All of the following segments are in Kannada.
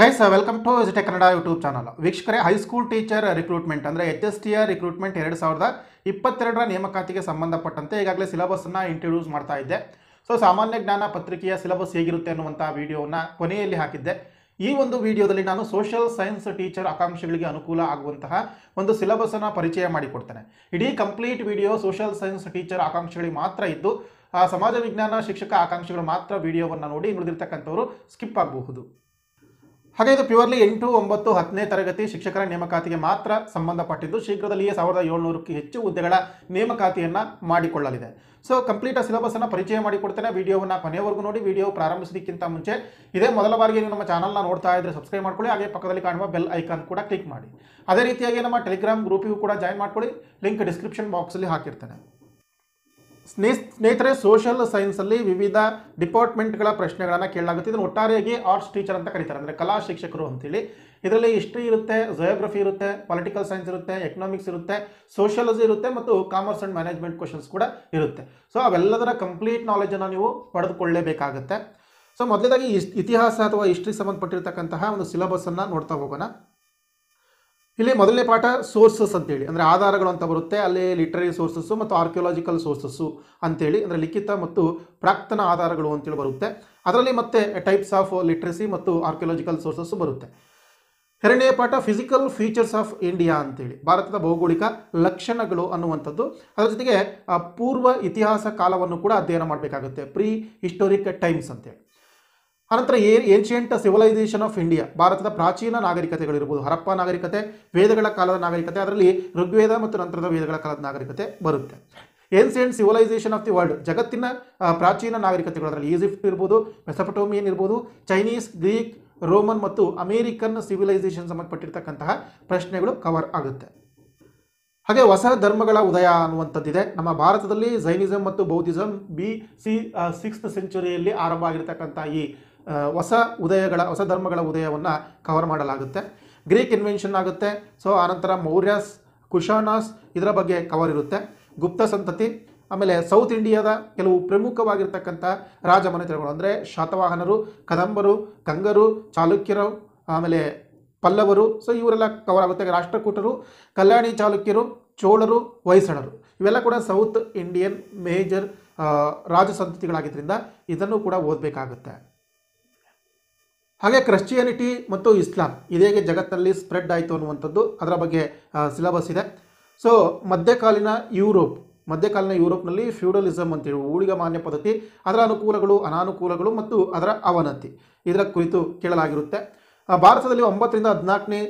ಗೈಸ್ ವೆಲ್ಕಮ್ ಟು ವಿಸಿಟೆ ಕನ್ನಡ ಯೂಟ್ಯೂಬ್ ಚಾನಲ್ ವೀಕ್ಷಕರೇ ಹೈಸ್ಕೂಲ್ ಟೀಚರ್ ರಿಕ್ರೂಟ್ಮೆಂಟ್ ಅಂದರೆ H S T R recruitment ಎರಡು ಸಾವಿರದ ಇಪ್ಪತ್ತೆರಡರ ನೇಮಕಾತಿಗೆ ಸಂಬಂಧಪಟ್ಟಂತೆ ಈಗಾಗಲೇ ಸಿಲೆಬಸ್ಸನ್ನು ಇಂಟ್ರೊಡ್ಯೂಸ್ ಮಾಡ್ತಾ ಇದ್ದೆ ಸೊ ಸಾಮಾನ್ಯ ಜ್ಞಾನ ಪತ್ರಿಕೆಯ ಸಿಲೆಬಸ್ ಹೇಗಿರುತ್ತೆ ಅನ್ನುವಂಥ ವೀಡಿಯೋನ ಕೊನೆಯಲ್ಲಿ ಹಾಕಿದ್ದೆ ಈ ಒಂದು ವಿಡಿಯೋದಲ್ಲಿ ನಾನು ಸೋಷಿಯಲ್ ಸೈನ್ಸ್ ಟೀಚರ್ ಆಕಾಂಕ್ಷೆಗಳಿಗೆ ಅನುಕೂಲ ಆಗುವಂತಹ ಒಂದು ಸಿಲೆಬಸ್ಸನ್ನು ಪರಿಚಯ ಮಾಡಿಕೊಡ್ತೇನೆ ಇಡೀ complete video social science teacher ಆಕಾಂಕ್ಷೆಗಳಿಗೆ ಮಾತ್ರ ಇದ್ದು ಸಮಾಜ ವಿಜ್ಞಾನ ಶಿಕ್ಷಕ ಆಕಾಂಕ್ಷೆಗಳು ಮಾತ್ರ ವಿಡಿಯೋವನ್ನು ನೋಡಿ ನುಡಿದಿರ್ತಕ್ಕಂಥವರು ಸ್ಕಿಪ್ ಆಗಬಹುದು ಹಾಗೆ ಇದು ಪ್ಯೂರ್ಲಿ ಎಂಟು ಒಂಬತ್ತು ಹತ್ತನೇ ತರಗತಿ ಶಿಕ್ಷಕರ ನೇಮಕಾತಿಗೆ ಮಾತ್ರ ಸಂಬಂಧಪಟ್ಟಿದ್ದು ಶೀಘ್ರದಲ್ಲಿಯೇ ಸಾವಿರದ ಏಳ್ನೂರಕ್ಕೆ ಹೆಚ್ಚು ಹುದ್ದೆಗಳ ನೇಮಕಾತಿಯನ್ನು ಮಾಡಿಕೊಳ್ಳಲಿದೆ ಸೊ ಕಂಪ್ಲೀಟ್ ಸಿಲೆಬಸ್ಸನ್ನು ಪರಿಚಯ ಮಾಡಿಕೊಡ್ತೇನೆ ವಿಡಿಯೋವನ್ನು ಕೊನೆವರೆಗೂ ನೋಡಿ ವಿಡಿಯೋ ಪ್ರಾರಂಭಿಸೋದಕ್ಕಿಂತ ಮುಂಚೆ ಇದೇ ಮೊದಲ ಬಾರಿಗೆ ನೀವು ನಮ್ಮ ಚಾನಲ್ನ ನೋಡ್ತಾ ಇದ್ದರೆ ಸಬ್ಸ್ಕ್ರೈಬ್ ಮಾಡ್ಕೊಳ್ಳಿ ಹಾಗೆ ಪಕ್ಕದಲ್ಲಿ ಕಾಣುವ ಬೆಲ್ ಐಕಾನ್ ಕೂಡ ಕ್ಲಿಕ್ ಮಾಡಿ ಅದೇ ರೀತಿಯಾಗಿ ನಮ್ಮ ಟೆಲಿಗ್ರಾಮ್ ಗ್ರೂಪಿಗೂ ಕೂಡ ಜಾಯ್ನ್ ಮಾಡ್ಕೊಳ್ಳಿ ಲಿಂಕ್ ಡಿಸ್ಕ್ರಿಪ್ಷನ್ ಬಾಕ್ಸಲ್ಲಿ ಹಾಕಿರ್ತೇನೆ ಸ್ನೇಹ್ ಸ್ನೇಹಿತರೆ ಸೋಷಲ್ ಸೈನ್ಸಲ್ಲಿ ವಿವಿಧ ಡಿಪಾರ್ಟ್ಮೆಂಟ್ಗಳ ಪ್ರಶ್ನೆಗಳನ್ನು ಕೇಳಲಾಗುತ್ತೆ ಇದನ್ನು ಒಟ್ಟಾರೆಯಾಗಿ ಆರ್ಟ್ಸ್ ಟೀಚರ್ ಅಂತ ಕರೀತಾರೆ ಅಂದರೆ ಕಲಾ ಶಿಕ್ಷಕರು ಅಂತೇಳಿ ಇದರಲ್ಲಿ ಹಿಸ್ಟ್ರಿ ಇರುತ್ತೆ ಜಯೋಗ್ರಫಿ ಇರುತ್ತೆ ಪೊಲಿಟಿಕಲ್ ಸೈನ್ಸ್ ಇರುತ್ತೆ ಎಕನಾಮಿಕ್ಸ್ ಇರುತ್ತೆ ಸೋಷಿಯಲಜಿ ಇರುತ್ತೆ ಮತ್ತು ಕಾಮರ್ಸ್ ಆ್ಯಂಡ್ ಮ್ಯಾನೇಜ್ಮೆಂಟ್ ಕ್ವಶನ್ಸ್ ಕೂಡ ಇರುತ್ತೆ ಸೊ ಅವೆಲ್ಲದರ ಕಂಪ್ಲೀಟ್ ನಾಲೆಜನ್ನು ನೀವು ಪಡೆದುಕೊಳ್ಳಲೇಬೇಕಾಗುತ್ತೆ ಸೊ ಮೊದಲೇದಾಗಿ ಇತಿಹಾಸ ಅಥವಾ ಹಿಸ್ಟ್ರಿ ಸಂಬಂಧಪಟ್ಟಿರ್ತಕ್ಕಂತಹ ಒಂದು ಸಿಲೆಬಸನ್ನು ನೋಡ್ತಾ ಹೋಗೋಣ ಇಲ್ಲಿ ಮೊದಲನೇ ಪಾಠ ಸೋರ್ಸಸ್ ಅಂತೇಳಿ ಅಂದರೆ ಆಧಾರಗಳು ಅಂತ ಬರುತ್ತೆ ಅಲ್ಲಿ ಲಿಟ್ರರಿ ಸೋರ್ಸಸ್ಸು ಮತ್ತು ಆರ್ಕಿಯೋಲಾಜಿಕಲ್ ಸೋರ್ಸಸ್ಸು ಅಂತೇಳಿ ಅಂದರೆ ಲಿಖಿತ ಮತ್ತು ಪ್ರಾಕ್ತನ ಆಧಾರಗಳು ಅಂತೇಳಿ ಬರುತ್ತೆ ಅದರಲ್ಲಿ ಮತ್ತೆ ಟೈಪ್ಸ್ ಆಫ್ ಲಿಟ್ರಸಿ ಮತ್ತು ಆರ್ಕಿಯೋಲಾಜಿಕಲ್ ಸೋರ್ಸಸ್ಸು ಬರುತ್ತೆ ಎರಡನೇ ಪಾಠ ಫಿಸಿಕಲ್ ಫೀಚರ್ಸ್ ಆಫ್ ಇಂಡಿಯಾ ಅಂತೇಳಿ ಭಾರತದ ಭೌಗೋಳಿಕ ಲಕ್ಷಣಗಳು ಅನ್ನುವಂಥದ್ದು ಅದರ ಜೊತೆಗೆ ಪೂರ್ವ ಇತಿಹಾಸ ಕಾಲವನ್ನು ಕೂಡ ಅಧ್ಯಯನ ಮಾಡಬೇಕಾಗುತ್ತೆ ಪ್ರೀ ಹಿಸ್ಟೋರಿಕ್ ಟೈಮ್ಸ್ ಅಂತೇಳಿ ಅನಂತರ ಏ ಏನ್ಷಿಯಂಟ್ ಸಿವಿಲೈಸೇಷನ್ ಆಫ್ ಇಂಡಿಯಾ ಭಾರತದ ಪ್ರಾಚೀನ ನಾಗರಿಕತೆಗಳಿರ್ಬೋದು ಹರಪ್ಪ ನಾಗರಿಕತೆ ವೇದಗಳ ಕಾಲದ ನಾಗರಿಕತೆ ಅದರಲ್ಲಿ ಋಗ್ವೇದ ಮತ್ತು ನಂತರದ ವೇದಗಳ ಕಾಲದ ನಾಗರಿಕತೆ ಬರುತ್ತೆ ancient civilization of the world ಜಗತ್ತಿನ ಪ್ರಾಚೀನ ನಾಗರಿಕತೆಗಳು ಅದರಲ್ಲಿ ಈಜಿಪ್ಟ್ ಇರ್ಬೋದು ಮೆಸಪಟೋಮಿಯನ್ ಇರ್ಬೋದು ಚೈನೀಸ್ ಗ್ರೀಕ್ ರೋಮನ್ ಮತ್ತು ಅಮೇರಿಕನ್ ಸಿವಿಲೈಸೇಷನ್ ಸಂಬಂಧಪಟ್ಟಿರ್ತಕ್ಕಂತಹ ಪ್ರಶ್ನೆಗಳು ಕವರ್ ಆಗುತ್ತೆ ಹಾಗೆ ಹೊಸ ಧರ್ಮಗಳ ಉದಯ ಅನ್ನುವಂಥದ್ದಿದೆ ನಮ್ಮ ಭಾರತದಲ್ಲಿ ಜೈನಿಸಂ ಮತ್ತು ಬೌದ್ಧಿಸಂ ಬಿ ಸಿ ಸಿಕ್ಸ್ತ್ ಸೆಂಚುರಿಯಲ್ಲಿ ಆರಂಭ ಆಗಿರ್ತಕ್ಕಂಥ ಈ ಹೊಸ ಉದಯಗಳ ಹೊಸ ಧರ್ಮಗಳ ಉದಯವನ್ನು ಕವರ್ ಮಾಡಲಾಗುತ್ತೆ ಗ್ರೀಕ್ ಇನ್ವೆನ್ಷನ್ ಆಗುತ್ತೆ ಸೊ ಆನಂತರ ಮೌರ್ಯಾಸ್ ಕುಶಾನಾಸ್ ಇದರ ಬಗ್ಗೆ ಕವರ್ ಇರುತ್ತೆ ಗುಪ್ತ ಸಂತತಿ ಆಮೇಲೆ ಸೌತ್ ಇಂಡಿಯಾದ ಕೆಲವು ಪ್ರಮುಖವಾಗಿರ್ತಕ್ಕಂಥ ರಾಜಮನೆತನಗಳು ಅಂದರೆ ಶಾತವಾಹನರು ಕದಂಬರು ಗಂಗರು ಚಾಲುಕ್ಯರು ಆಮೇಲೆ ಪಲ್ಲವರು ಸೊ ಇವರೆಲ್ಲ ಕವರ್ ಆಗುತ್ತೆ ರಾಷ್ಟ್ರಕೂಟರು ಕಲ್ಯಾಣಿ ಚಾಲುಕ್ಯರು ಚೋಳರು ಹೊಯ್ಸಳರು ಇವೆಲ್ಲ ಕೂಡ ಸೌತ್ ಇಂಡಿಯನ್ ಮೇಜರ್ ರಾಜ ಸಂತತಿಗಳಾಗಿದ್ದರಿಂದ ಇದನ್ನು ಕೂಡ ಓದಬೇಕಾಗುತ್ತೆ ಹಾಗೆ ಕ್ರಿಶ್ಚಿಯಾನಿಟಿ ಮತ್ತು ಇಸ್ಲಾಂ ಇದೇಗೆ ಜಗತ್ತಲ್ಲಿ ಸ್ಪ್ರೆಡ್ ಆಯಿತು ಅನ್ನುವಂಥದ್ದು ಅದರ ಬಗ್ಗೆ ಸಿಲಬಸ್ ಇದೆ ಸೊ ಮಧ್ಯಕಾಲೀನ ಯುರೋಪ್ ಮಧ್ಯಕಾಲೀನ ಯುರೋಪ್ನಲ್ಲಿ ಫ್ಯೂಡಲಿಸಮ್ ಅಂತೇಳಿ ಊಳಿಗ ಮಾನ್ಯ ಪದ್ಧತಿ ಅದರ ಅನುಕೂಲಗಳು ಅನಾನುಕೂಲಗಳು ಮತ್ತು ಅದರ ಅವನತಿ ಇದರ ಕುರಿತು ಕೇಳಲಾಗಿರುತ್ತೆ ಭಾರತದಲ್ಲಿ ಒಂಬತ್ತರಿಂದ ಹದಿನಾಲ್ಕನೇ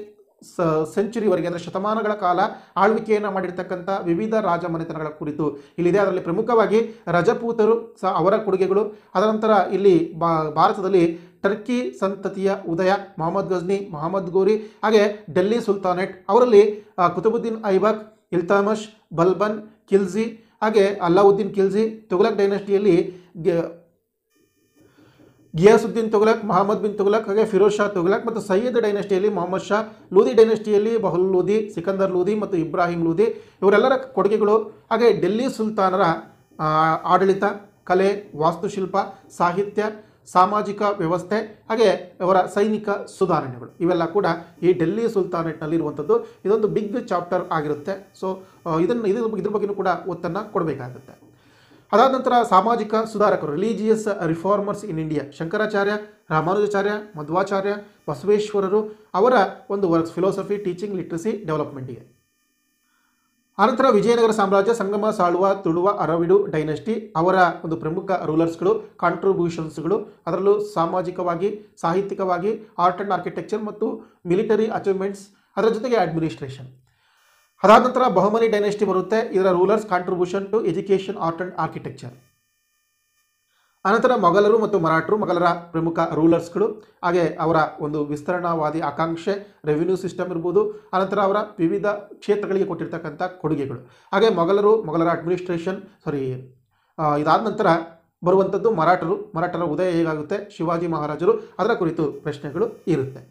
ಸ ಸೆಂಚುರಿವರೆಗೆ ಅಂದರೆ ಶತಮಾನಗಳ ಕಾಲ ಆಳ್ವಿಕೆಯನ್ನು ಮಾಡಿರ್ತಕ್ಕಂಥ ವಿವಿಧ ರಾಜಮನೆತನಗಳ ಕುರಿತು ಇಲ್ಲಿದೆ ಅದರಲ್ಲಿ ಪ್ರಮುಖವಾಗಿ ರಜಪೂತರು ಸ ಅವರ ಕೊಡುಗೆಗಳು ಅದರ ನಂತರ ಇಲ್ಲಿ ಭಾರತದಲ್ಲಿ ಟರ್ಕಿ ಸಂತತಿಯ ಉದಯ ಮೊಹಮ್ಮದ್ ಗಜ್ನಿ ಮೊಹಮ್ಮದ್ ಗೋರಿ ಹಾಗೆ ಡೆಲ್ಲಿ ಸುಲ್ತಾನೇಟ್ ಅವರಲ್ಲಿ ಕುತುಬುದ್ದೀನ್ ಐಬಾಕ್ ಇಲ್ತಾಮಶ್ ಬಲ್ಬನ್ ಕಿಲ್ಜಿ ಹಾಗೆ ಅಲ್ಲಾವುದ್ದೀನ್ ಕಿಲ್ಜಿ ತುಘಲಕ್ ಡೈನಸ್ಟಿಯಲ್ಲಿ ಗಿಯಾಸುದ್ದೀನ್ ತುಘಲಕ್ ಮಹಮ್ಮದ್ ಬಿನ್ ತುಘಲಕ್ ಹಾಗೆ ಫಿರೋಜ್ ಶಾ ತುಘಲಕ್ ಮತ್ತು ಸಯ್ಯದ್ ಡೈನಸ್ಟಿಯಲ್ಲಿ ಮೊಹಮ್ಮದ್ ಶಾ ಲೂದಿ ಡೈನಸ್ಟಿಯಲ್ಲಿ ಬಹುಲ್ ಲೂದಿ ಸಿಕಂದರ್ ಲೂದಿ ಮತ್ತು ಇಬ್ರಾಹಿಂ ಲೂದಿ ಇವರೆಲ್ಲರ ಕೊಡುಗೆಗಳು ಹಾಗೆ ಡೆಲ್ಲಿ ಸುಲ್ತಾನರ ಆಡಳಿತ ಕಲೆ ವಾಸ್ತುಶಿಲ್ಪ ಸಾಹಿತ್ಯ ಸಾಮಾಜಿಕ ವ್ಯವಸ್ಥೆ ಹಾಗೆ ಅವರ ಸೈನಿಕ ಸುಧಾರಣೆಗಳು ಇವೆಲ್ಲ ಕೂಡ ಈ ಡೆಲ್ಲಿ ಸುಲ್ತಾನೇಟ್ನಲ್ಲಿರುವಂಥದ್ದು ಇದೊಂದು ಬಿಗ್ ಚಾಪ್ಟರ್ ಆಗಿರುತ್ತೆ ಸೊ ಇದನ್ನು ಇದ್ರ ಇದ್ರ ಬಗ್ಗೆಯೂ ಕೂಡ ಒತ್ತನ್ನು ಕೊಡಬೇಕಾಗುತ್ತೆ ಅದಾದ ನಂತರ ಸಾಮಾಜಿಕ ಸುಧಾರಕರು religious reformers in India Shankaracharya Ramanujacharya Madhvacharya ಬಸವೇಶ್ವರರು ಅವರ ಒಂದು ವರ್ಕ್ಸ್ ಫಿಲಾಸಫಿ ಟೀಚಿಂಗ್ ಲಿಟ್ರಸಿ ಡೆವಲಪ್ಮೆಂಟಿಗೆ ಆನಂತರ ವಿಜಯನಗರ ಸಾಮ್ರಾಜ್ಯ ಸಂಗಮ ಸಾಳುವ ತುಳುವ ಅರವಿಡು ಡೈನಸ್ಟಿ ಅವರ ಒಂದು ಪ್ರಮುಖ ರೂಲರ್ಸ್ಗಳು ಕಾಂಟ್ರಿಬ್ಯೂಷನ್ಸ್ಗಳು ಅದರಲ್ಲೂ ಸಾಮಾಜಿಕವಾಗಿ ಸಾಹಿತ್ಯಿಕವಾಗಿ ಆರ್ಟ್ ಆ್ಯಂಡ್ ಆರ್ಕಿಟೆಕ್ಚರ್ ಮತ್ತು ಮಿಲಿಟರಿ ಅಚೀವ್ಮೆಂಟ್ಸ್ ಅದರ ಜೊತೆಗೆ ಅಡ್ಮಿನಿಸ್ಟ್ರೇಷನ್ ಅದಾದ ನಂತರ ಬಹುಮನಿ ಡೈನೆಸ್ಟಿ ಬರುತ್ತೆ ಇದರ rulers contribution to education art and architecture ಅನಂತರ ಮೊಘಲರು ಮತ್ತು ಮರಾಠರು ಮೊಘಲರ ಪ್ರಮುಖ ರೂಲರ್ಸ್ಗಳು ಹಾಗೆ ಅವರ ಒಂದು ವಿಸ್ತರಣಾವಾದಿ ಆಕಾಂಕ್ಷೆ ರೆವಿನ್ಯೂ ಸಿಸ್ಟಮ್ ಇರ್ಬೋದು ಅನಂತರ ಅವರ ವಿವಿಧ ಕ್ಷೇತ್ರಗಳಿಗೆ ಕೊಟ್ಟಿರ್ತಕ್ಕಂಥ ಕೊಡುಗೆಗಳು ಹಾಗೆ ಮೊಘಲರು ಮೊಘಲರ ಅಡ್ಮಿನಿಸ್ಟ್ರೇಷನ್ ಸಾರಿ ಇದಾದ ನಂತರ ಬರುವಂಥದ್ದು ಮರಾಠರು ಮರಾಠರ ಉದಯ ಹೇಗಾಗುತ್ತೆ ಶಿವಾಜಿ ಮಹಾರಾಜರು ಅದರ ಕುರಿತು ಪ್ರಶ್ನೆಗಳು ಇರುತ್ತೆ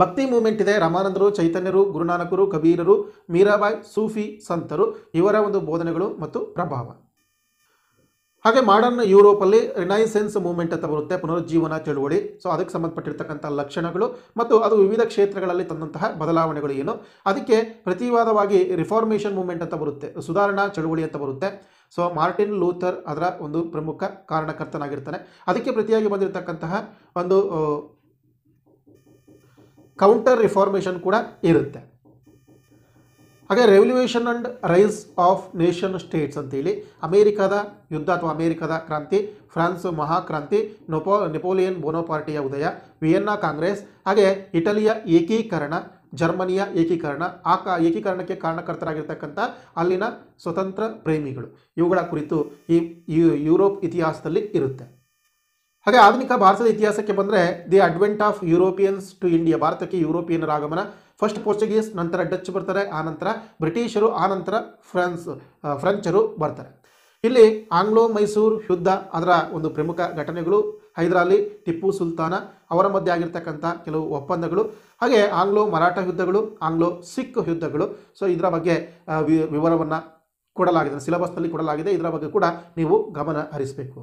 ಭಕ್ತಿ ಮೂವ್ಮೆಂಟ್ ಇದೆ ರಾಮಾನಂದರು ಚೈತನ್ಯರು ಗುರುನಾನಕರು ಕಬೀರರು ಮೀರಾಬಾಯ್ ಸೂಫಿ ಸಂತರು ಇವರ ಒಂದು ಬೋಧನೆಗಳು ಮತ್ತು ಪ್ರಭಾವ ಹಾಗೆ ಮಾಡರ್ನ್ ಯುರೋಪಲ್ಲಿ ರಿನೈಸೆನ್ಸ್ ಮೂವ್ಮೆಂಟ್ ಅಂತ ಬರುತ್ತೆ ಪುನರುಜ್ಜೀವನ ಚಳುವಳಿ ಸೊ ಅದಕ್ಕೆ ಸಂಬಂಧಪಟ್ಟಿರ್ತಕ್ಕಂಥ ಲಕ್ಷಣಗಳು ಮತ್ತು ಅದು ವಿವಿಧ ಕ್ಷೇತ್ರಗಳಲ್ಲಿ ತಂದಂತಹ ಬದಲಾವಣೆಗಳು ಏನು ಅದಕ್ಕೆ ಪ್ರತಿವಾದವಾಗಿ ರಿಫಾರ್ಮೇಷನ್ ಮೂವ್ಮೆಂಟ್ ಅಂತ ಬರುತ್ತೆ ಸುಧಾರಣಾ ಚಳುವಳಿ ಅಂತ ಬರುತ್ತೆ ಸೊ ಮಾರ್ಟಿನ್ ಲೂಥರ್ ಅದರ ಒಂದು ಪ್ರಮುಖ ಕಾರಣಕರ್ತನಾಗಿರ್ತಾನೆ ಅದಕ್ಕೆ ಪ್ರತಿಯಾಗಿ ಬಂದಿರತಕ್ಕಂತಹ ಒಂದು ಕೌಂಟರ್ ರಿಫಾರ್ಮೇಷನ್ ಕೂಡ ಇರುತ್ತೆ ಹಾಗೆ revolution and rise of nation states ಅಂತೇಳಿ ಅಮೇರಿಕಾದ ಯುದ್ಧ ಅಥವಾ ಅಮೇರಿಕಾದ ಕ್ರಾಂತಿ ಫ್ರಾನ್ಸ್ ಮಹಾಕ್ರಾಂತಿ ನೊಪೋ ನೆಪೋಲಿಯನ್ ಬೋನೋಪಾರ್ಟಿಯ ಉದಯ ವಿಯೆನ್ನಾ ಕಾಂಗ್ರೆಸ್ ಹಾಗೆ ಇಟಲಿಯ ಏಕೀಕರಣ ಜರ್ಮನಿಯ ಏಕೀಕರಣ ಆ ಕಾ ಏಕೀಕರಣಕ್ಕೆ ಕಾರಣಕರ್ತರಾಗಿರ್ತಕ್ಕಂಥ ಅಲ್ಲಿನ ಸ್ವತಂತ್ರ ಪ್ರೇಮಿಗಳು ಇವುಗಳ ಕುರಿತು ಈ ಯುರೋಪ್ ಇತಿಹಾಸದಲ್ಲಿ ಇರುತ್ತೆ ಹಾಗೆ ಆಧುನಿಕ ಭಾರತದ ಇತಿಹಾಸಕ್ಕೆ ಬಂದರೆ the advent of Europeans to India ಭಾರತಕ್ಕೆ ಯುರೋಪಿಯನ್ರ ಆಗಮನ ಫಸ್ಟ್ ಪೋರ್ಚುಗೀಸ್ ನಂತರ ಡಚ್ ಬರ್ತಾರೆ ಆನಂತರ ಬ್ರಿಟಿಷರು ಆನಂತರ ಫ್ರಾನ್ಸ್ ಫ್ರೆಂಚರು ಬರ್ತಾರೆ ಇಲ್ಲಿ ಆಂಗ್ಲೋ ಮೈಸೂರು ಯುದ್ಧ ಅದರ ಒಂದು ಪ್ರಮುಖ ಘಟನೆಗಳು ಹೈದರಾಲಿ ಟಿಪ್ಪು ಸುಲ್ತಾನ ಅವರ ಮಧ್ಯೆ ಆಗಿರ್ತಕ್ಕಂಥ ಕೆಲವು ಒಪ್ಪಂದಗಳು ಹಾಗೆ ಆಂಗ್ಲೋ ಮರಾಠ ಯುದ್ಧಗಳು ಆಂಗ್ಲೋ ಸಿಖ್ ಯುದ್ಧಗಳು ಸೊ ಇದರ ಬಗ್ಗೆ ವಿವರವನ್ನು ಕೊಡಲಾಗಿದೆ ಸಿಲೆಬಸ್ನಲ್ಲಿ ಕೊಡಲಾಗಿದೆ ಇದರ ಬಗ್ಗೆ ಕೂಡ ನೀವು ಗಮನ ಹರಿಸಬೇಕು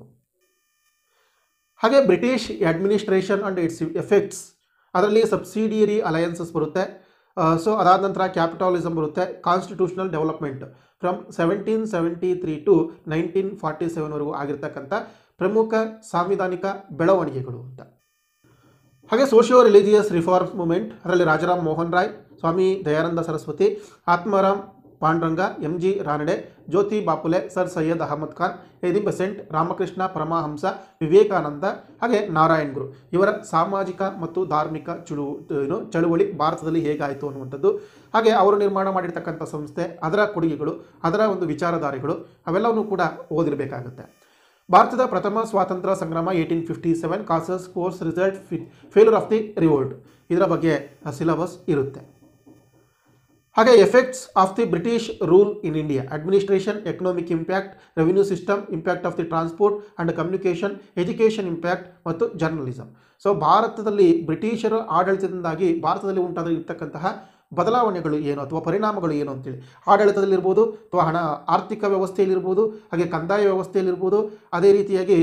ಹಾಗೆ British administration and its effects ಅದರಲ್ಲಿ ಸಬ್ಸಿಡಿಯರಿ ಅಲಯನ್ಸಸ್ ಬರುತ್ತೆ ಸೊ ಅದಾದ ನಂತರ ಕ್ಯಾಪಿಟಲಿಸಮ್ ಬರುತ್ತೆ constitutional development from seventeen seventy three to nineteen forty ಸೆವೆನ್ವರೆಗೂ ಆಗಿರ್ತಕ್ಕಂಥ ಪ್ರಮುಖ ಸಾಂವಿಧಾನಿಕ ಬೆಳವಣಿಗೆಗಳು ಅಂತ ಹಾಗೆ ಸೋಷಿಯೋ ರಿಲಿಜಿಯಸ್ ರಿಫಾರ್ಮ್ಸ್ ಮೂಮೆಂಟ್ ಅದರಲ್ಲಿ Rajaram Mohan Roy Swami Dayananda Saraswati Atmaram Pandurang M G Ranade Jyoti Baphule sir Syed Ahmad Khan Annie Besant Ramakrishna Paramahamsa Vivekananda ಹಾಗೆ ನಾರಾಯಣ್ ಗುರು ಇವರ ಸಾಮಾಜಿಕ ಮತ್ತು ಧಾರ್ಮಿಕ ಚುಳು ಏನು ಚಳುವಳಿ ಭಾರತದಲ್ಲಿ ಹೇಗಾಯಿತು ಅನ್ನುವಂಥದ್ದು ಹಾಗೆ ಅವರು ನಿರ್ಮಾಣ ಮಾಡಿರ್ತಕ್ಕಂಥ ಸಂಸ್ಥೆ ಅದರ ಕೊಡುಗೆಗಳು ಅದರ ಒಂದು ವಿಚಾರಧಾರೆಗಳು ಅವೆಲ್ಲವನ್ನೂ ಕೂಡ ಓದಿರಬೇಕಾಗುತ್ತೆ ಭಾರತದ ಪ್ರಥಮ ಸ್ವಾತಂತ್ರ್ಯ ಸಂಗ್ರಾಮ eighteen fifty seven causes course result failure of the revolt ಇದರ ಬಗ್ಗೆ ಸಿಲಬಸ್ ಇರುತ್ತೆ ಹಾಗೆ effects of the British rule in India administration economic impact revenue system impact of the transport and communication education impact ಮತ್ತು ಜರ್ನಲಿಸಮ್ ಸೊ ಭಾರತದಲ್ಲಿ ಬ್ರಿಟಿಷರ ಆಡಳಿತದಿಂದಾಗಿ ಭಾರತದಲ್ಲಿ ಉಂಟಾದ ಇರ್ತಕ್ಕಂತಹ ಬದಲಾವಣೆಗಳು ಏನು ಅಥವಾ ಪರಿಣಾಮಗಳು ಏನು ಅಂತೇಳಿ ಆಡಳಿತದಲ್ಲಿರ್ಬೋದು ಅಥವಾ ಹಣ ಆರ್ಥಿಕ ವ್ಯವಸ್ಥೆಯಲ್ಲಿರ್ಬೋದು ಹಾಗೆ ಕಂದಾಯ ವ್ಯವಸ್ಥೆಯಲ್ಲಿರ್ಬೋದು ಅದೇ ರೀತಿಯಾಗಿ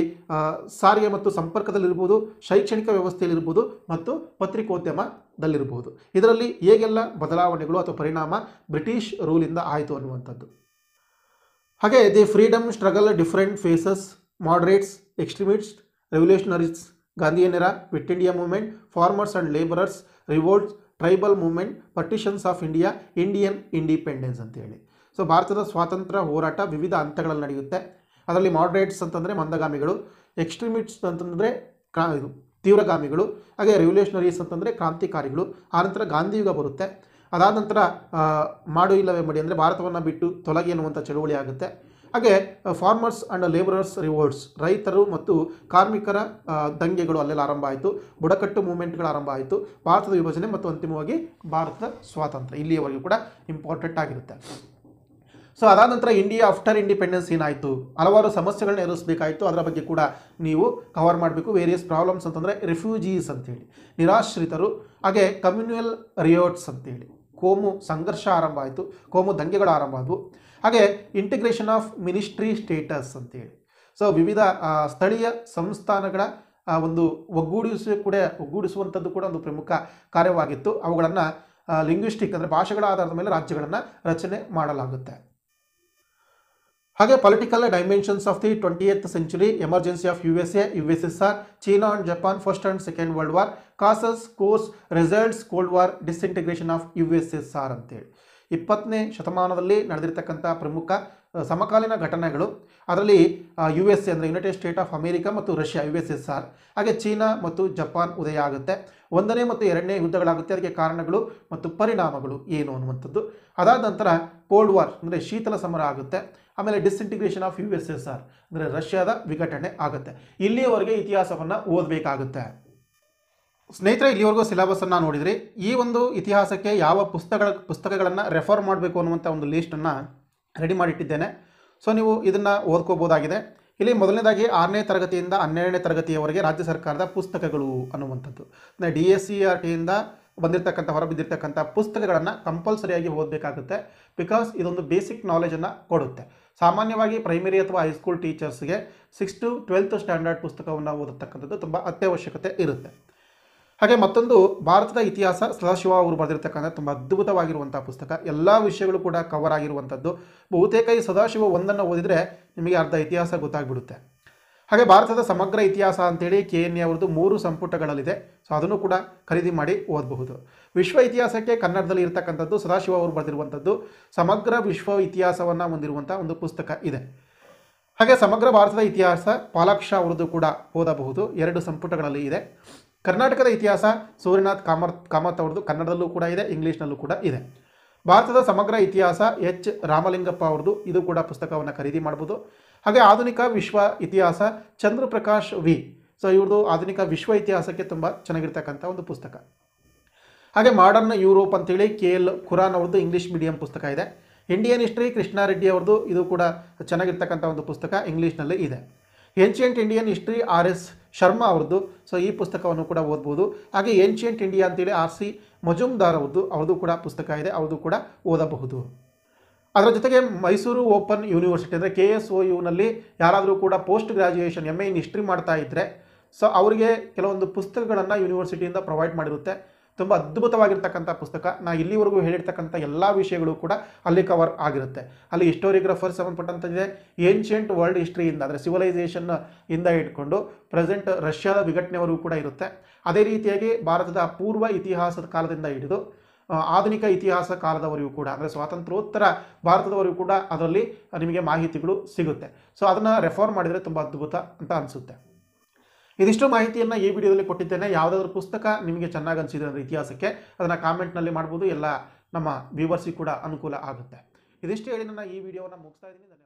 ಸಾರಿಗೆ ಮತ್ತು ಸಂಪರ್ಕದಲ್ಲಿರ್ಬೋದು ಶೈಕ್ಷಣಿಕ ವ್ಯವಸ್ಥೆಯಲ್ಲಿರ್ಬೋದು ಮತ್ತು ಪತ್ರಿಕೋದ್ಯಮದಲ್ಲಿರ್ಬೋದು ಇದರಲ್ಲಿ ಹೇಗೆಲ್ಲ ಬದಲಾವಣೆಗಳು ಅಥವಾ ಪರಿಣಾಮ ಬ್ರಿಟಿಷ್ ರೂಲಿಂದ ಆಯಿತು ಅನ್ನುವಂಥದ್ದು ಹಾಗೆ the freedom struggle different phases moderates extremist revolutionaries ಗಾಂಧಿಯನ್ನರ quit India movement farmers and labourers revolts tribal movement partitions of India Indian independence ಅಂತೇಳಿ ಸೊ ಭಾರತದ ಸ್ವಾತಂತ್ರ್ಯ ಹೋರಾಟ ವಿವಿಧ ಹಂತಗಳಲ್ಲಿ ನಡೆಯುತ್ತೆ ಅದರಲ್ಲಿ ಮಾಡ್ರೇಟ್ಸ್ ಅಂತಂದರೆ ಮಂದಗಾಮಿಗಳು ಎಕ್ಸ್ಟ್ರೀಮಿಟ್ಸ್ ಅಂತಂದರೆ ಕ್ರಾ ಇದು ತೀವ್ರಗಾಮಿಗಳು ಹಾಗೆ ರೆವಲ್ಯೂಷನರೀಸ್ ಅಂತಂದರೆ ಕ್ರಾಂತಿಕಾರಿಗಳು ಆನಂತರ ಗಾಂಧಿಯುಗ ಬರುತ್ತೆ ಅದಾದ ನಂತರ ಮಾಡು ಇಲ್ಲವೇ ಮಾಡಿ ಅಂದರೆ ಭಾರತವನ್ನು ಬಿಟ್ಟು ತೊಲಗಿ ಅನ್ನುವಂಥ ಚಳುವಳಿ ಆಗುತ್ತೆ ಹಾಗೆ ಫಾರ್ಮರ್ಸ್ ಆ್ಯಂಡ್ ಲೇಬರರ್ಸ್ ರಿವೋರ್ಡ್ಸ್ ರೈತರು ಮತ್ತು ಕಾರ್ಮಿಕರ ದಂಗೆಗಳು ಅಲ್ಲೆಲ್ಲ ಆರಂಭ ಆಯಿತು ಬುಡಕಟ್ಟು ಮೂವ್ಮೆಂಟ್ಗಳು ಆರಂಭ ಆಯಿತು ಭಾರತದ ವಿಭಜನೆ ಮತ್ತು ಅಂತಿಮವಾಗಿ ಭಾರತದ ಸ್ವಾತಂತ್ರ್ಯ ಇಲ್ಲಿಯವರೆಗೂ ಕೂಡ ಇಂಪಾರ್ಟೆಂಟ್ ಆಗಿರುತ್ತೆ ಸೊ ಅದಾದ ನಂತರ ಇಂಡಿಯಾ ಆಫ್ಟರ್ ಇಂಡಿಪೆಂಡೆನ್ಸ್ ಏನಾಯಿತು ಹಲವಾರು ಸಮಸ್ಯೆಗಳನ್ನ ಎದುರಿಸಬೇಕಾಯಿತು ಅದರ ಬಗ್ಗೆ ಕೂಡ ನೀವು ಕವರ್ ಮಾಡಬೇಕು ವೇರಿಯಸ್ ಪ್ರಾಬ್ಲಮ್ಸ್ ಅಂತಂದರೆ ರೆಫ್ಯೂಜೀಸ್ ಅಂತೇಳಿ ನಿರಾಶ್ರಿತರು ಹಾಗೆ ಕಮ್ಯುನಲ್ ರಿಯೋಟ್ಸ್ ಅಂತೇಳಿ ಕೋಮು ಸಂಘರ್ಷ ಆರಂಭ ಆಯಿತು ಕೋಮು ದಂಗೆಗಳು ಆರಂಭ ಆದವು ಹಾಗೆ ಇಂಟಿಗ್ರೇಷನ್ ಆಫ್ ಮಿನಿಸ್ಟ್ರಿ ಸ್ಟೇಟಸ್ ಅಂತೇಳಿ ಸೊ ವಿವಿಧ ಸ್ಥಳೀಯ ಸಂಸ್ಥಾನಗಳ ಒಂದು ಒಗ್ಗೂಡಿಸ ಕೂಡ ಒಗ್ಗೂಡಿಸುವಂಥದ್ದು ಕೂಡ ಒಂದು ಪ್ರಮುಖ ಕಾರ್ಯವಾಗಿತ್ತು ಅವುಗಳನ್ನು ಲಿಂಗ್ವಿಸ್ಟಿಕ್ ಅಂದರೆ ಭಾಷೆಗಳ ಆಧಾರದ ಮೇಲೆ ರಾಜ್ಯಗಳನ್ನು ರಚನೆ ಮಾಡಲಾಗುತ್ತೆ ಹಾಗೆ political dimensions of the twentieth century emergency of U S A U S S R China and Japan first and second world war causes course results cold war disintegration of U S S R ಅಂತೇಳಿ ಇಪ್ಪತ್ತನೇ ಶತಮಾನದಲ್ಲಿ ನಡೆದಿರ್ತಕ್ಕಂಥ ಪ್ರಮುಖ ಸಮಕಾಲೀನ ಘಟನೆಗಳು ಅದರಲ್ಲಿ ಯು ಎಸ್ ಎ ಅಂದರೆ ಯುನೈಟೆಡ್ ಸ್ಟೇಟ್ ಆಫ್ ಅಮೇರಿಕಾ ಮತ್ತು Russia U S S R ಹಾಗೆ ಚೀನಾ ಮತ್ತು ಜಪಾನ್ ಉದಯ ಆಗುತ್ತೆ ಒಂದನೇ ಮತ್ತು ಎರಡನೇ ಯುದ್ಧಗಳಾಗುತ್ತೆ ಅದಕ್ಕೆ ಕಾರಣಗಳು ಮತ್ತು ಪರಿಣಾಮಗಳು ಏನು ಅನ್ನುವಂಥದ್ದು ಅದಾದ ನಂತರ ಕೋಲ್ಡ್ ವಾರ್ ಅಂದರೆ ಶೀತಲ ಸಮರ ಆಗುತ್ತೆ ಆಮೇಲೆ disintegration of U S S R ಅಂದರೆ ರಷ್ಯಾದ ವಿಘಟನೆ ಆಗುತ್ತೆ ಇಲ್ಲಿಯವರೆಗೆ ಇತಿಹಾಸವನ್ನು ಓದಬೇಕಾಗುತ್ತೆ ಸ್ನೇಹಿತರೆ ಇಲ್ಲಿವರೆಗೂ ಸಿಲೆಬಸನ್ನು ನೋಡಿದ್ರಿ ಈ ಒಂದು ಇತಿಹಾಸಕ್ಕೆ ಯಾವ ಪುಸ್ತಕಗಳ ಪುಸ್ತಕಗಳನ್ನು ರೆಫರ್ ಮಾಡಬೇಕು ಅನ್ನುವಂಥ ಒಂದು ಲೀಸ್ಟನ್ನು ರೆಡಿ ಮಾಡಿಟ್ಟಿದ್ದೇನೆ ಸೊ ನೀವು ಇದನ್ನು ಓದ್ಕೋಬೋದಾಗಿದೆ ಇಲ್ಲಿ ಮೊದಲನೇದಾಗಿ ಆರನೇ ತರಗತಿಯಿಂದ ಹನ್ನೆರಡನೇ ತರಗತಿಯವರೆಗೆ ರಾಜ್ಯ ಸರ್ಕಾರದ ಪುಸ್ತಕಗಳು ಅನ್ನುವಂಥದ್ದು ಅಂದರೆ D S C e R ಟಿಯಿಂದ ಬಂದಿರತಕ್ಕಂಥ ಹೊರಬಿದ್ದಿರ್ತಕ್ಕಂಥ ಪುಸ್ತಕಗಳನ್ನು ಕಂಪಲ್ಸರಿಯಾಗಿ ಓದಬೇಕಾಗುತ್ತೆ ಬಿಕಾಸ್ ಇದೊಂದು ಬೇಸಿಕ್ ನಾಲೆಜನ್ನು ಕೊಡುತ್ತೆ ಸಾಮಾನ್ಯವಾಗಿ ಪ್ರೈಮರಿ ಅಥವಾ ಹೈಸ್ಕೂಲ್ ಟೀಚರ್ಸ್ಗೆ ಸಿಕ್ಸ್ ಟು ಟ್ವೆಲ್ತ್ ಸ್ಟ್ಯಾಂಡರ್ಡ್ ಪುಸ್ತಕವನ್ನು ಓದತಕ್ಕಂಥದ್ದು ತುಂಬ ಅತ್ಯವಶ್ಯಕತೆ ಇರುತ್ತೆ ಹಾಗೆ ಮತ್ತೊಂದು ಭಾರತದ ಇತಿಹಾಸ ಸದಾಶಿವ ಅವರು ಬರೆದಿರ್ತಕ್ಕಂಥ ತುಂಬ ಅದ್ಭುತವಾಗಿರುವಂಥ ಪುಸ್ತಕ ಎಲ್ಲ ವಿಷಯಗಳು ಕೂಡ ಕವರ್ ಆಗಿರುವಂಥದ್ದು ಬಹುತೇಕ ಈ ಸದಾಶಿವ ಒಂದನ್ನು ಓದಿದರೆ ನಿಮಗೆ ಅರ್ಧ ಇತಿಹಾಸ ಗೊತ್ತಾಗ್ಬಿಡುತ್ತೆ ಹಾಗೆ ಭಾರತದ ಸಮಗ್ರ ಇತಿಹಾಸ ಅಂತೇಳಿ ಕೆ ಎನ್ ಎ ಅವ್ರದ್ದು ಮೂರು ಸಂಪುಟಗಳಲ್ಲಿದೆ ಸೊ ಅದನ್ನು ಕೂಡ ಖರೀದಿ ಮಾಡಿ ಓದಬಹುದು ವಿಶ್ವ ಇತಿಹಾಸಕ್ಕೆ ಕನ್ನಡದಲ್ಲಿ ಇರತಕ್ಕಂಥದ್ದು ಸದಾಶಿವ ಅವರು ಬರೆದಿರುವಂಥದ್ದು ಸಮಗ್ರ ವಿಶ್ವ ಇತಿಹಾಸವನ್ನು ಹೊಂದಿರುವಂಥ ಒಂದು ಪುಸ್ತಕ ಇದೆ ಹಾಗೆ ಸಮಗ್ರ ಭಾರತದ ಇತಿಹಾಸ ಪಾಲಾಕ್ಷ ಅವರದು ಕೂಡ ಓದಬಹುದು ಎರಡು ಸಂಪುಟಗಳಲ್ಲಿ ಇದೆ ಕರ್ನಾಟಕದ ಇತಿಹಾಸ ಸೂರ್ಯನಾಥ್ ಕಾಮತ್ ಕಾಮತ್ ಅವ್ರದ್ದು ಕನ್ನಡದಲ್ಲೂ ಕೂಡ ಇದೆ ಇಂಗ್ಲೀಷ್ನಲ್ಲೂ ಕೂಡ ಇದೆ ಭಾರತದ ಸಮಗ್ರ ಇತಿಹಾಸ ಎಚ್ ರಾಮಲಿಂಗಪ್ಪ ಅವ್ರದ್ದು ಇದು ಕೂಡ ಪುಸ್ತಕವನ್ನು ಖರೀದಿ ಮಾಡ್ಬೋದು ಹಾಗೆ ಆಧುನಿಕ ವಿಶ್ವ ಇತಿಹಾಸ ಚಂದ್ರಪ್ರಕಾಶ್ ವಿ ಸೊ ಇವ್ರದ್ದು ಆಧುನಿಕ ವಿಶ್ವ ಇತಿಹಾಸಕ್ಕೆ ತುಂಬ ಚೆನ್ನಾಗಿರ್ತಕ್ಕಂಥ ಒಂದು ಪುಸ್ತಕ ಹಾಗೆ ಮಾಡರ್ನ್ ಯುರೋಪ್ ಅಂತೇಳಿ ಕೆ ಎಲ್ ಖುರಾನ್ ಅವ್ರದ್ದು ಇಂಗ್ಲೀಷ್ ಮೀಡಿಯಂ ಪುಸ್ತಕ ಇದೆ ಇಂಡಿಯನ್ ಹಿಸ್ಟ್ರಿ ಕೃಷ್ಣಾರೆಡ್ಡಿ ಅವ್ರದ್ದು ಇದು ಕೂಡ ಚೆನ್ನಾಗಿರ್ತಕ್ಕಂಥ ಒಂದು ಪುಸ್ತಕ ಇಂಗ್ಲೀಷ್ನಲ್ಲಿ ಇದೆ ancient Indian history R S Sharma ಅವ್ರದ್ದು ಸೊ ಈ ಪುಸ್ತಕವನ್ನು ಕೂಡ ಓದ್ಬೋದು ಹಾಗೆ ಏನ್ಷಿಯಂಟ್ ಇಂಡಿಯಾ ಅಂತೇಳಿ ಆರ್ ಸಿ ಮಜುಮ್ದಾರ್ ಅವ್ರದ್ದು ಅವ್ರದ್ದು ಕೂಡ ಪುಸ್ತಕ ಇದೆ ಅವ್ರದ್ದು ಕೂಡ ಓದಬಹುದು ಅದರ ಜೊತೆಗೆ ಮೈಸೂರು ಓಪನ್ ಯೂನಿವರ್ಸಿಟಿ ಅಂದರೆ ಕೆ ಎಸ್ ಒ ಯುನಲ್ಲಿ ಯಾರಾದರೂ ಕೂಡ post graduation M A in history ಮಾಡ್ತಾ ಇದ್ದರೆ ಸೊ ಅವರಿಗೆ ಕೆಲವೊಂದು ಪುಸ್ತಕಗಳನ್ನು ಯೂನಿವರ್ಸಿಟಿಯಿಂದ ಪ್ರೊವೈಡ್ ಮಾಡಿರುತ್ತೆ ತುಂಬ ಅದ್ಭುತವಾಗಿರ್ತಕ್ಕಂಥ ಪುಸ್ತಕ ನಾ ಇಲ್ಲಿವರೆಗೂ ಹೇಳಿರ್ತಕ್ಕಂಥ ಎಲ್ಲ ವಿಷಯಗಳು ಕೂಡ ಅಲ್ಲಿ ಕವರ್ ಆಗಿರುತ್ತೆ ಅಲ್ಲಿ ಹಿಸ್ಟೋರಿಗ್ರಫರ್ ಸಂಬಂಧಪಟ್ಟಂಥದ್ದಿದೆ ಏನ್ಷಿಯಂಟ್ ವರ್ಲ್ಡ್ ಹಿಸ್ಟ್ರಿಯಿಂದ ಅಂದರೆ ಸಿವಿಲೈಸೇಷನ್ ಇಂದ ಇಟ್ಕೊಂಡು ಪ್ರೆಸೆಂಟ್ ರಷ್ಯಾದ ವಿಘಟನೆವರೆಗೂ ಕೂಡ ಇರುತ್ತೆ ಅದೇ ರೀತಿಯಾಗಿ ಭಾರತದ ಪೂರ್ವ ಇತಿಹಾಸದ ಕಾಲದಿಂದ ಹಿಡಿದು ಆಧುನಿಕ ಇತಿಹಾಸ ಕಾಲದವರೆಗೂ ಕೂಡ ಅಂದರೆ ಸ್ವಾತಂತ್ರ್ಯೋತ್ತರ ಭಾರತದವರೆಗೂ ಕೂಡ ಅದರಲ್ಲಿ ನಿಮಗೆ ಮಾಹಿತಿಗಳು ಸಿಗುತ್ತೆ ಸೊ ಅದನ್ನು ರೆಫರ್ ಮಾಡಿದರೆ ತುಂಬ ಅದ್ಭುತ ಅಂತ ಅನಿಸುತ್ತೆ ಇದಿಷ್ಟು ಮಾಹಿತಿಯನ್ನು ಈ ವಿಡಿಯೋದಲ್ಲಿ ಕೊಟ್ಟಿದ್ದೇನೆ ಯಾವುದಾದ್ರೂ ಪುಸ್ತಕ ನಿಮಗೆ ಚೆನ್ನಾಗಿ ಅನಿಸಿದೆ ಅಂದರೆ ಇತಿಹಾಸಕ್ಕೆ ಅದನ್ನು ಕಾಮೆಂಟ್ನಲ್ಲಿ ಮಾಡ್ಬೋದು ಎಲ್ಲ ನಮ್ಮ ವ್ಯೂವರ್ಸಿಗೆ ಕೂಡ ಅನುಕೂಲ ಆಗುತ್ತೆ ಇದಿಷ್ಟು ಹೇಳಿ ನನ್ನ ಈ ವಿಡಿಯೋವನ್ನು ಮುಗಿಸ್ತಾ ಇದ್ದೀನಿ